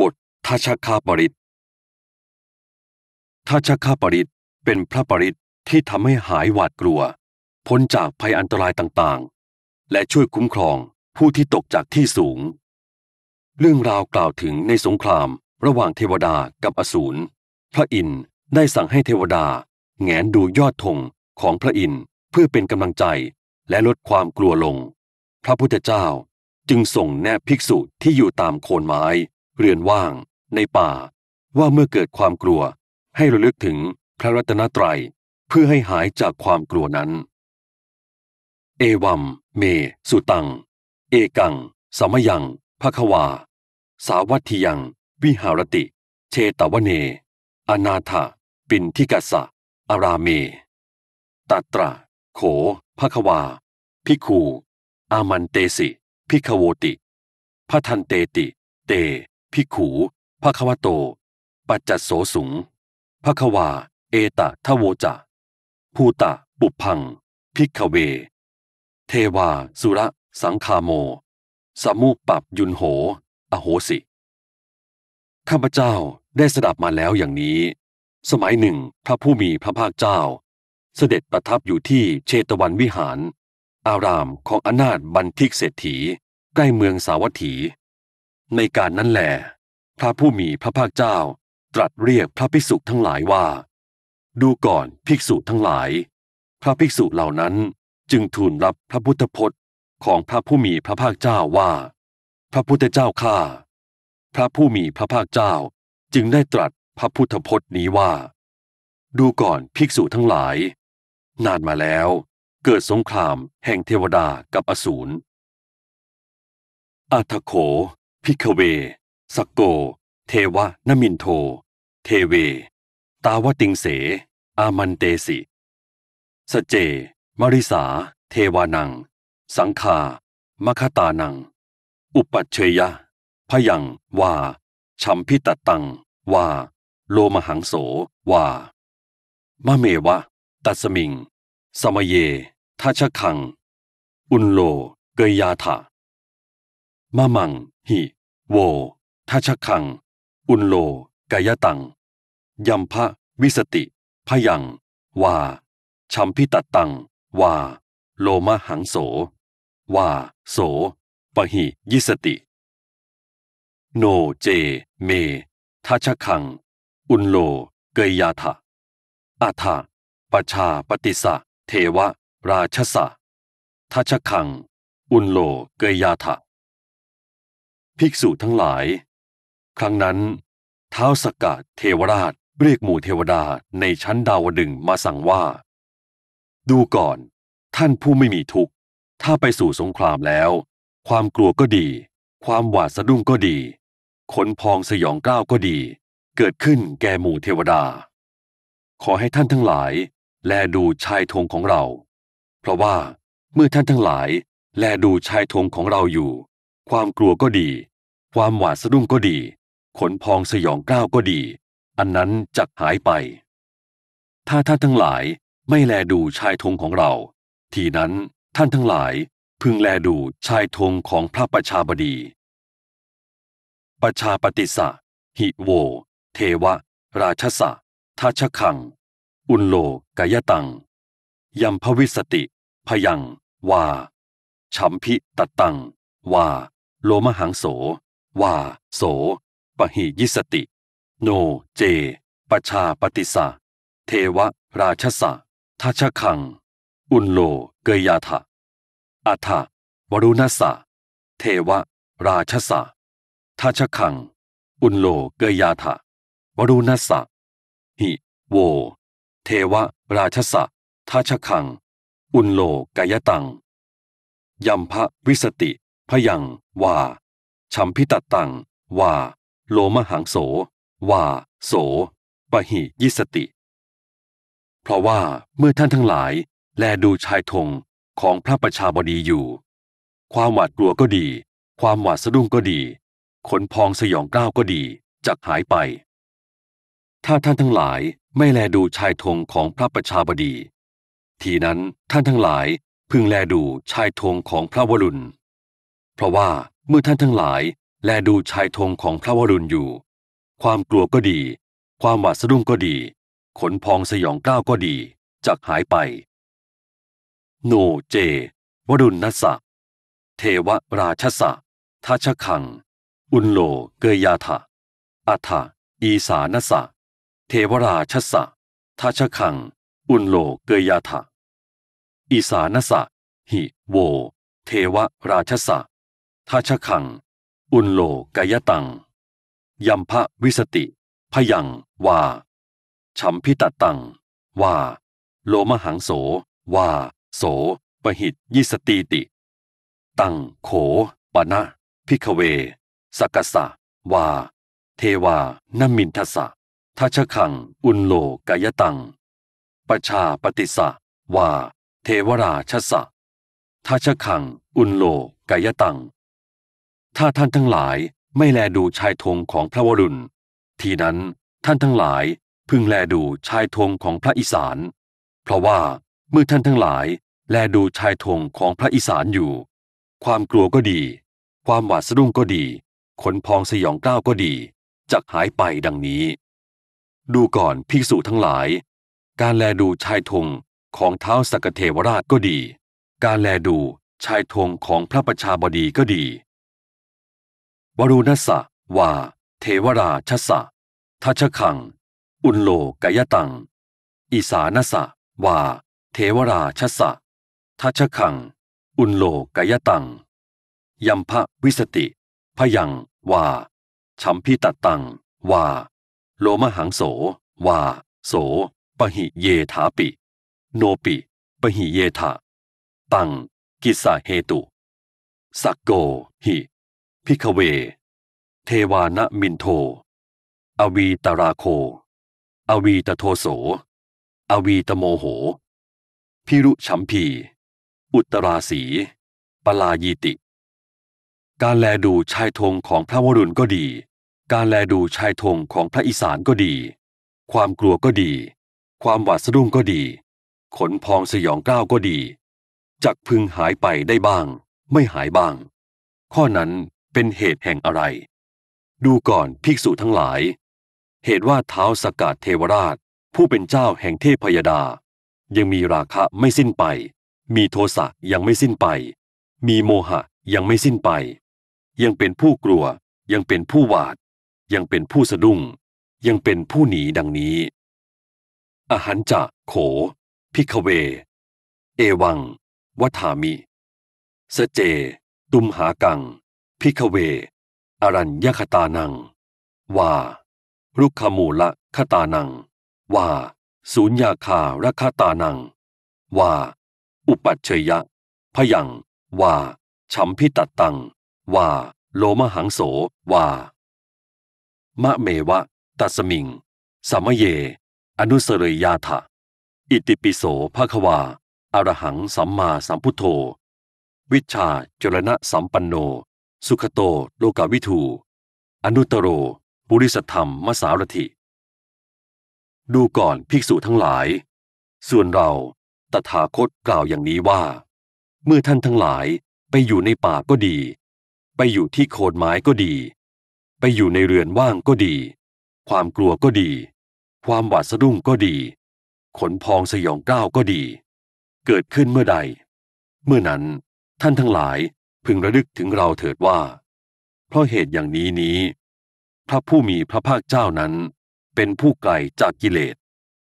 บททัชคาปริตทัชคาปริตเป็นพระปริตที่ทำให้หายหวาดกลัวพ้นจากภัยอันตรายต่างๆ และช่วยคุ้มครองผู้ที่ตกจากที่สูง เรื่องราวกล่าวถึงในสงครามระหว่างเทวดากับอสูร พระอินทได้สั่งให้เทวดาแงนดูยอดธงของพระอินทเพื่อเป็นกำลังใจและลดความกลัวลง พระพุทธเจ้าจึงส่งแนบภิกษุที่อยู่ตามโคนไม้เรือนว่างในป่าว่าเมื่อเกิดความกลัว ให้ระลึกถึงพระรัตนตรัยเพื่อให้หายจากความกลัวนั้น เอวัมเม สุตัง เอกัง สมยังภควา สาวัตถิยัง วิหารติ เชตวเน อนาถาปินทิกัสะอาราเม ตัตระโข ภควาพิคูอามันเตสิพิขโวติพะทันเตติ เตภิกขูภควโต ปัจจโสสุงภควา เอตะทะโวจะภูตะปุพัง ภิกขเว เทวา สุระสังคาโม สมุปปับยุนโห อโหสิ ข้าพเจ้าได้สดับมาแล้วอย่างนี้ สมัยหนึ่งพระผู้มีพระภาคเจ้า เสด็จประทับอยู่ที่เชตวันวิหาร อารามของอนาถบันทิกเศรษฐีใกล้เมืองสาวัตถีในการนั้นแหลพระผู้มีพระภาคเจ้า ตรัสเรียกพระภิกษุทั้งหลายว่า ดูก่อนภิกษุทั้งหลาย พระภิกษุเหล่านั้นจึงทูลรับพระพุทธพจน์ของพระผู้มีพระภาคเจ้าว่า พระพุทธเจ้าข้าพระผู้มีพระภาคเจ้าจึงได้ตรัสพระพุทธพจน์นี้ว่า ดูก่อนภิกษุทั้งหลาย นานมาแล้ว เกิดสงครามแห่งเทวดากับอสูรอัทโขพิกเวสกโก เทวะ นมินโท เทเว ตาวติงเส อามันเตสิ สเจ มริสา เทวานัง สังคา มคตานัง อุปัชเชยะ พยัง ว่า ชัมพิตตัง ว่า โลมหังโส ว่ามะเมวะ ตัสมิง สมเย ทัชคัง อุนโลเกยยาถะมะมังหิโวทัชคัง อุนโลกายตัง ยัมพะวิสติ พยังวาชัมพิตตังวาโลมหังโสวาโส ปหิยิสติ โนเจเมทัชคัง อุนโลเกยยาถะอาถาปชาปฏิสะเทวราชสะทัชคัง อุนโลเกยยาถะภิกษุทั้งหลาย ครั้งนั้นเท้าสกกดเทวราชเรียกหมู่เทวดาในชั้นดาวดึงมาสั่งว่า ดูก่อน ท่านผู้ไม่มีทุกข์ถ้าไปสู่สงครามแล้ว ความกลัวก็ดี ความหวาดสะดุ้งก็ดีขนพองสยองกล้าวก็ดี เกิดขึ้นแก่หมู่เทวดา ขอให้ท่านทั้งหลาย แลดูชายธงของเรา เพราะว่าเมื่อท่านทั้งหลาย แลดูชายธงของเราอยู่ความกลัวก็ดี ความหวาดสะดุ้งก็ดี ขนพองสยองกล้าวก็ดี อันนั้นจะหายไป ถ้าท่านทั้งหลายไม่แลดูชายธงของเรา ทีนั้นท่านทั้งหลาย พึงแลดูชายธงของพระประชาบดี ประชาปฏิสะหิโว เทวะ ราชสะทัชคัง อุลโลกายตังยัมพวิสติพยังวาชัมพิตตังวาโลมหังโสว่าโสปหิยิสติ โนเจปชาปฏิสาเทวราชสะทัชคัง อุนโลเกยยาธะอัฐวรุณสะเทวราชสะทัชคัง อุนโลเกยยาธะวรุณสะหิ โว เทวราชสะทัชคัง อุนโลกยตัง ยัมพะวิสติพยังว่าชัมพิตตังว่า โลมหังโสว่า โสปหิ ยิสติ เพราะว่าเมื่อท่านทั้งหลาย แลดูชายธงของพระประชาบดีอยู่ ความหวาดกลัวก็ดี ความหวาดสะดุ้งก็ดี ขนพองสยองกล้าวก็ดีจักหายไป ถ้าท่านทั้งหลายไม่แลดูชายธงของพระประชาบดี ทีนั้นท่านทั้งหลายพึงแลดูชายธงของพระวรุณเพราะว่าเมื่อท่านทั้งหลาย แลดูชายธงของพระวรุณอยู่ ความกลัวก็ดี ความหวาดสะดุ้งก็ดี ขนพองสยองกล้าวก็ดีจักหายไปโนเจ วรุณนัสสะเทวราชสะทัชคัง อุนโลเกยยาถะอัฏะอีสานสะ เทวราชสะทัชคัง อุนโลเกยาถะอีสานสะหิโว เทวราชสะทัชขัง อุนโลกายตังยัมพะวิสติ พยังว่า ชัมพิตตัง ว่า โลมหังโส ว่า โสปหิตยิสตีติ ตังโขปนะพิกเวสกสะ ว่า เทวานมินทสะทัชขัง อุนโลกายตังประชาปฏิสะ ว่า เทวราชสะทัชขัง อุนโลกายตังถ้าท่านทั้งหลายไม่แลดูชายธงของพระวรุณ ทีนั้นท่านทั้งหลาย พึงแลดูชายธงของพระอีสาน เพราะว่าเมื่อท่านทั้งหลาย แลดูชายธงของพระอีสานอยู่ ความกลัวก็ดี ความหวาดสะดุ้งก็ดี ขนพองสยองกล้าวก็ดี จะหายไปดังนี้ ดูก่อนภิกษุทั้งหลาย การแลดูชายธงของเท้าสกเทวราชก็ดี การแลดูชายธงของพระประชาบดีก็ดีวรุณสะวาเทวราชสะทัชขัง อุลโลกยตัง อิสานสะวาเทวราชสะทัชขัง อุลโลกยตังยัมภะวิสติพยังวาชัมพิตตังวาโลมหังโสวาโสปหิเยถาปิ โนปิปหิเยถาตังกิสาเหตุสักโกหิพิกเว เทวานมินโท อวีตราโค อวีตโทโส อวีตโมโห พิรุชัมพี อุตราสี ปลายีติ การแลดูชายธงของพระวรุณก็ดี การแลดูชายธงของพระอีสานก็ดี ความกลัวก็ดี ความหวาดสะดุ้งก็ดี ขนพองสยองกล้าวก็ดีจักพึงหายไปได้บ้าง ไม่หายบ้าง ข้อนั้นเป็นเหตุแห่งอะไร ดูก่อนภิกษุทั้งหลาย เหตุว่าเท้าสกัดเทวราช ผู้เป็นเจ้าแห่งเทพพยดา ยังมีราคะไม่สิ้นไป มีโทสะยังไม่สิ้นไป มีโมหะยังไม่สิ้นไป ยังเป็นผู้กลัว ยังเป็นผู้หวาด ยังเป็นผู้สะดุ้ง ยังเป็นผู้หนีดังนี้ อาหารจะโขพิกเว เอวังวัฏามิสเจ ตุมหากังพิกเว อรัญญคตานัง ว่าลุกขมูละคตานัง ว่าสุญญาคาระคตานัง ว่า อุปัชยะ พยัง ว่าชัมพิตตัง ว่า โลมหังโส ว่า มะเมวะตัสมิงสมเย อนุสเรยาธะอิติปิโสภะควา อรหังสัมมาสัมพุทโธ วิชาจรณะสัมปันโนสุขโต โลกาวิถูอนุตโร ปุริสธรรมมสารถิ ดูก่อนภิกษุทั้งหลาย ส่วนเรา ตถาคตกล่าวอย่างนี้ว่า เมื่อท่านทั้งหลายไปอยู่ในป่าก็ดี ไปอยู่ที่โคนไม้ก็ดี ไปอยู่ในเรือนว่างก็ดี ความกลัวก็ดี ความหวาดสะดุ้งก็ดี ขนพองสยองกล้าวก็ดี เกิดขึ้นเมื่อใด เมื่อนั้นท่านทั้งหลายพึงระลึกถึงเราเถิดว่า เพราะเหตุอย่างนี้นี้ พระผู้มีพระภาคเจ้านั้น เป็นผู้ไกลจากกิเลส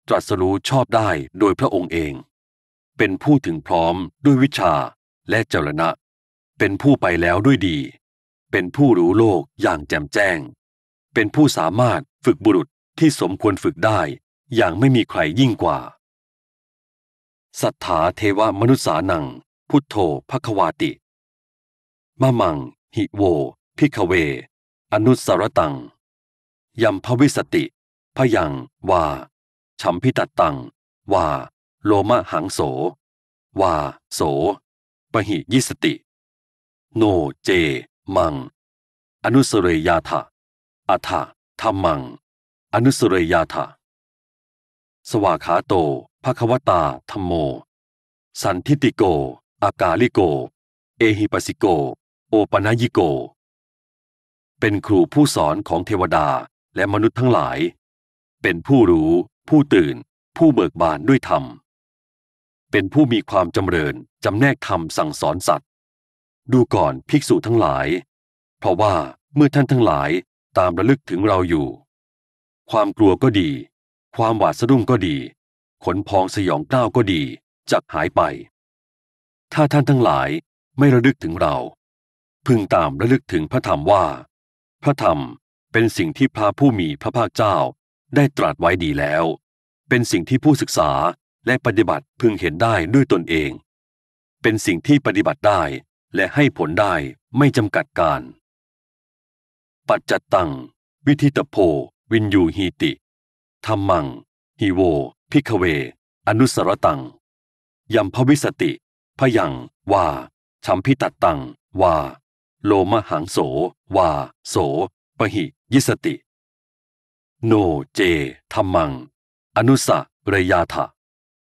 ตรัสรู้ชอบได้โดยพระองค์เอง เป็นผู้ถึงพร้อมด้วยวิชาและเจรณะ เป็นผู้ไปแล้วด้วยดี เป็นผู้รู้โลกอย่างแจ่มแจ้ง เป็นผู้สามารถฝึกบุรุษที่สมควรฝึกได้อย่างไม่มีใครยิ่งกว่า สัทธาเทวมนุษสานังพุทโธภควาติมะมัง หิโว พิกเว อนุสรตังยำพวิสติ พยัง วาฉัมพิตตัง วาโลมะหังโส วาโส ปหิยิสติ โนเจ มัง อนุสเรยาธะอัฐฐธรรมัง อนุสเรยาธะสวาขาโต ภะควตาธรรมโม สันทิติโก อากาลิโก เอหิปสิโกโอปนยิโก เป็นครูผู้สอนของเทวดาและมนุษย์ทั้งหลาย เป็นผู้รู้ ผู้ตื่น ผู้เบิกบานด้วยธรรม เป็นผู้มีความจำเริญจำแนกธรรมสั่งสอนสัตว์ ดูก่อนภิกษุทั้งหลาย เพราะว่าเมื่อท่านทั้งหลายตามระลึกถึงเราอยู่ ความกลัวก็ดี ความหวาดสะดุ้งก็ดี ขนพองสยองกล้าวก็ดีจักหายไป ถ้าท่านทั้งหลายไม่ระลึกถึงเราพึงตามระลึกถึงพระธรรมว่า พระธรรมเป็นสิ่งที่พระผู้มีพระภาคเจ้าได้ตรัสไว้ดีแล้ว เป็นสิ่งที่ผู้ศึกษาและปฏิบัติพึงเห็นได้ด้วยตนเอง เป็นสิ่งที่ปฏิบัติได้ และให้ผลได้ไม่จำกัดการ ปัจจัตตัง วิธิตโพวินยูหีติธรรมังฮีโว พิกเว อนุสรตังยมพวิสติพยังว่าชัมพิตัตังว่าโลมหังโสวาโสปหิ ยิสติ โน เจ ธรรมัง อนุสะเรยาถะ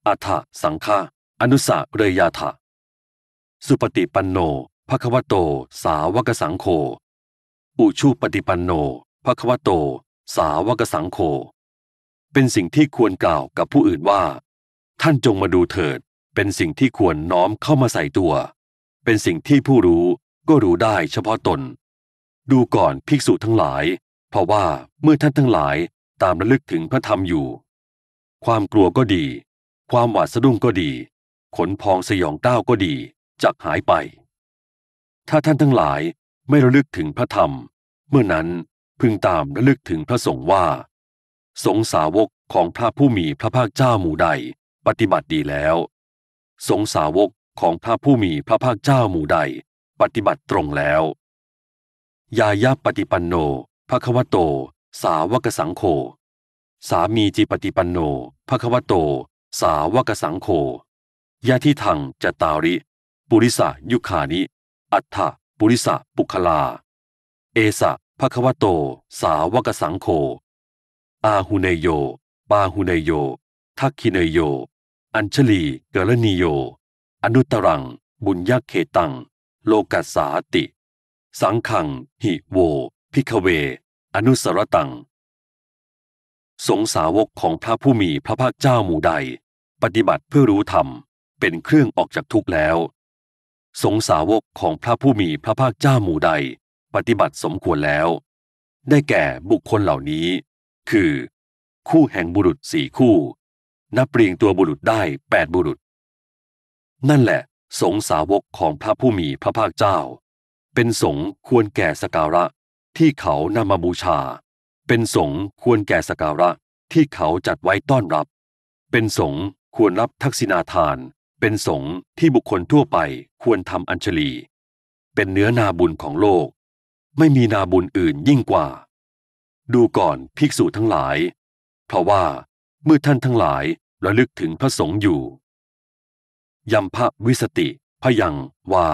อัฏฐสังฆาอนุสะเรยาถะสุปฏิปันโนภควโต สาวกสังโฆ อุชูปฏิปันโนภควโต สาวกสังโฆ เป็นสิ่งที่ควรกล่าวกับผู้อื่นว่า ท่านจงมาดูเถิด เป็นสิ่งที่ควรน้อมเข้ามาใส่ตัว เป็นสิ่งที่ผู้รู้ก็รู้ได้เฉพาะตน ดูก่อนภิกษุทั้งหลาย เพราะว่าเมื่อท่านทั้งหลายตามระลึกถึงพระธรรมอยู่ ความกลัวก็ดี ความหวาดสะดุ้งก็ดี ขนพองสยองก้าวก็ดี จักหายไป ถ้าท่านทั้งหลายไม่ระลึกถึงพระธรรม เมื่อนั้นพึงตามระลึกถึงพระสงฆ์ว่า สงสาวกของพระผู้มีพระภาคเจ้าหมู่ใด ปฏิบัติดีแล้วสงสาวกของพระผู้มีพระภาคเจ้าหมู่ใดปฏิบัติตรงแล้ว ยายาปฏิปันโนภควโต สาวกสังโฆสามีจิปฏิปันโนภควโต สาวกสังโฆยะทิทังจตาริปุริสะยุคานิ อัฏฐปุริสะปุคลา เอสะภควโต สาวกสังโฆอาหุเนโยปาหุเนโย ทักคิเนโย อัญชลี เกลนีโย อนุตรัง บุญยักเขตังโลกัสสาติ สังขัง หิโว พิกเว อนุสรตัง สงสาวกของพระผู้มีพระภาคเจ้าหมู่ใด ปฏิบัติเพื่อรู้ธรรมเป็นเครื่องออกจากทุกข์แล้ว สงสาวกของพระผู้มีพระภาคเจ้าหมู่ใด ปฏิบัติสมควรแล้ว ได้แก่บุคคลเหล่านี้ คือ คู่แห่งบุรุษสี่คู่ นับเปรียงตัวบุรุษได้แปดบุรุษ นั่นแหละสงสาวกของพระผู้มีพระภาคเจ้า เป็นสงควรแก่สการะที่เขานำมาบูชา เป็นสงควรแก่สการะที่เขาจัดไว้ต้อนรับ เป็นสงควรรับทักษิณาทาน เป็นสงที่บุคคลทั่วไปควรทำอัญชลี เป็นเนื้อนาบุญของโลก ไม่มีนาบุญอื่นยิ่งกว่า ดูก่อนภิกษุทั้งหลาย เพราะว่าเมื่อท่านทั้งหลายระลึกถึงพระสงฆ์อยู่ยัมะวิสติ พยังวา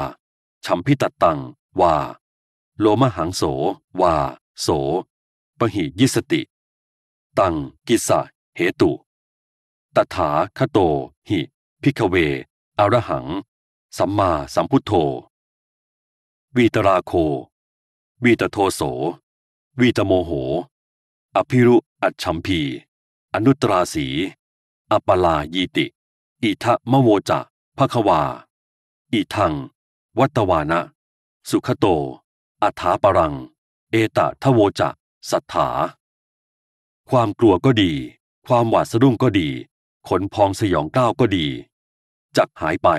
ชัมพิตตังวาโลมหังโสวาโสปหิยิสติ ตังกิสะเหตุตถาคโตหิ พิกเวอรหัง สัมมาสัมพุทโธ วีตราโค วีตโทโส วีตโมโห อภิรุอัจฉมพี อนุตราสีอปลายีติ อิทะมะโวจะภควาอิทัง วัตวานะ สุขโต อัฐาปรัง เอตะทโวจะ สัทธา ความกลัวก็ดี ความหวาดสะดุ้งก็ดี ขนพองสยองก้าวก็ดี จักหายไป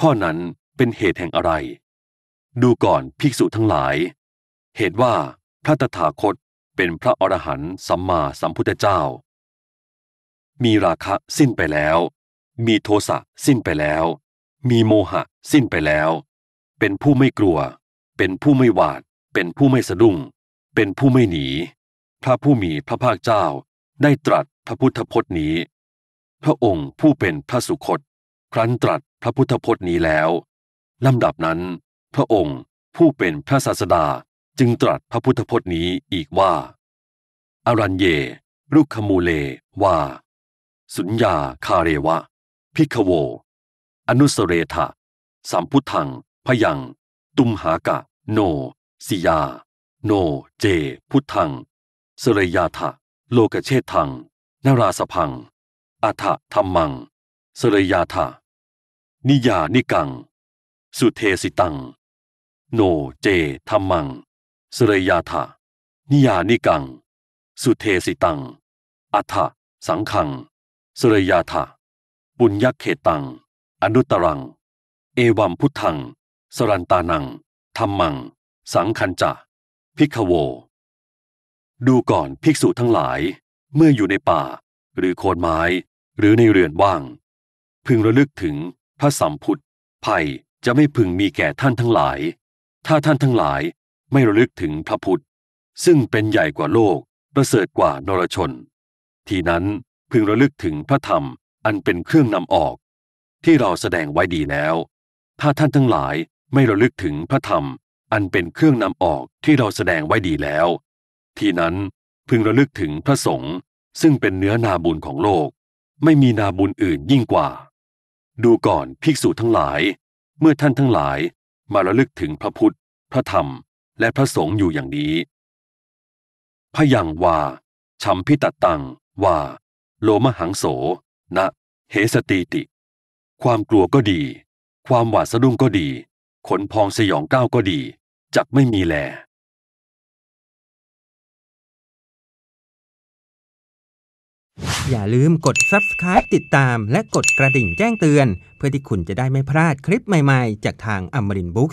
ข้อนั้นเป็นเหตุแห่งอะไร ดูก่อนภิกษุทั้งหลาย เหตุว่าพระตถาคตเป็นพระอรหันต์สัมมาสัมพุทธเจ้า มีราคะสิ้นไปแล้วมีโทสะสิ้นไปแล้ว มีโมหะสิ้นไปแล้ว เป็นผู้ไม่กลัว เป็นผู้ไม่หวาด เป็นผู้ไม่สะดุ้ง เป็นผู้ไม่หนี พระผู้มีพระภาคเจ้า ได้ตรัสพระพุทธพจน์นี้ พระองค์ผู้เป็นพระสุคตครั้นตรัสพระพุทธพจน์นี้แล้ว ลำดับนั้น พระองค์ผู้เป็นพระศาสดาจึงตรัสพระพุทธพจน์นี้อีกว่า อรัญเยรุคมูเลว่า สุญญาคาเรวะพิกโว อนุสเรธะสามพุทธัง พยัง ตุมหากะ โน สิยา โน เจ พุทธังสเรยาทะโลกเชทัง นราสพัง อัฏฐธรรมังสเรยาทะนิยานิกัง สุเทสิตัง โน เจธรรมังสเรยาทะนิยานิกัง สุเทสิตัง อัฏฐสังขังสเรยาทะปุญญเขตตังอนุตรัง เอวัมพุทธัง สรันตานังธรรมัง สังคัญจะพิกโว ดูก่อนภิกษุทั้งหลาย เมื่ออยู่ในป่า หรือโคนไม้ หรือในเรือนว่าง พึงระลึกถึงพระสัมพุทธ ภัยจะไม่พึงมีแก่ท่านทั้งหลาย ถ้าท่านทั้งหลายไม่ระลึกถึงพระพุทธ ซึ่งเป็นใหญ่กว่าโลก ประเสริฐกว่านรชน ทีนั้นพึงระลึกถึงพระธรรมอันเป็นเครื่องนำออกที่เราแสดงไว้ดีแล้ว ถ้าท่านทั้งหลายไม่ระลึกถึงพระธรรม อันเป็นเครื่องนำออกที่เราแสดงไว้ดีแล้ว ทีนั้นพึงระลึกถึงพระสงฆ์ซึ่งเป็นเนื้อนาบุญของโลก ไม่มีนาบุญอื่นยิ่งกว่า ดูก่อนภิกษุทั้งหลาย เมื่อท่านทั้งหลายมาระลึกถึงพระพุทธ พระธรรมและพระสงฆ์อยู่อย่างนี้พยังว่าชัมพิตตังว่า โลมหังโสนะเหสตีติ ความกลัวก็ดี ความหวาดสะดุ้งก็ดี ขนพองสยองก้าวก็ดี จักไม่มีแล อย่าลืมกด subscribe ติดตามและกดกระดิ่งแจ้งเตือน เพื่อที่คุณจะได้ไม่พลาดคลิปใหม่ ๆ จากทางอมรินบุ๊ก